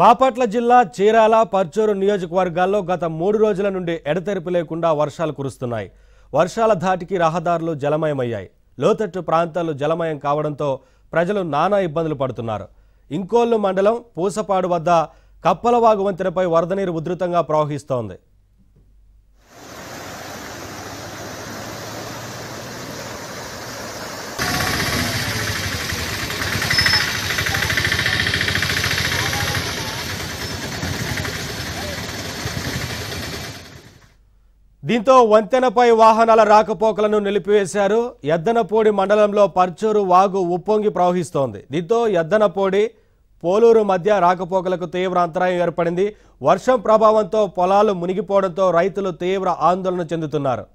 బాపట్ల జిల్లా చీరాల పర్చూరు నియోజకవర్గాల్లో గత మూడు రోజుల నుండి ఎడతెరిపి లేకుండా వర్షాలు కురుస్తున్నాయి వర్షాల ధాటికి రహదారులు జలమయమయ్యాయి లోతట్టు ప్రాంతాలు జలమయం కావడంతో ప్రజలు నానా ఇబ్బందులు పడుతున్నారు ఇంకోళ్ళు మండలం పూసపాడు వద్ద కప్పలవాగు వంతెనపై వరద నీరు ఉధృతంగా ప్రవహిస్తోంది దీంతో వంతెనపై వాహనాల రాకపోకలను నిలిపివేశారు ఎద్దనపోడి మండలంలో పర్చూరు వాగు ఉప్పొంగి ప్రవహిస్తోంది దీంతో ఎద్దనపోడి పోలూరు మధ్య రాకపోకలకు తీవ్ర అంతరాయం ఏర్పడింది వర్షం ప్రభావంతో పొలాలు మునిగిపోవడంతో రైతులు తీవ్ర ఆందోళన చెందుతున్నారు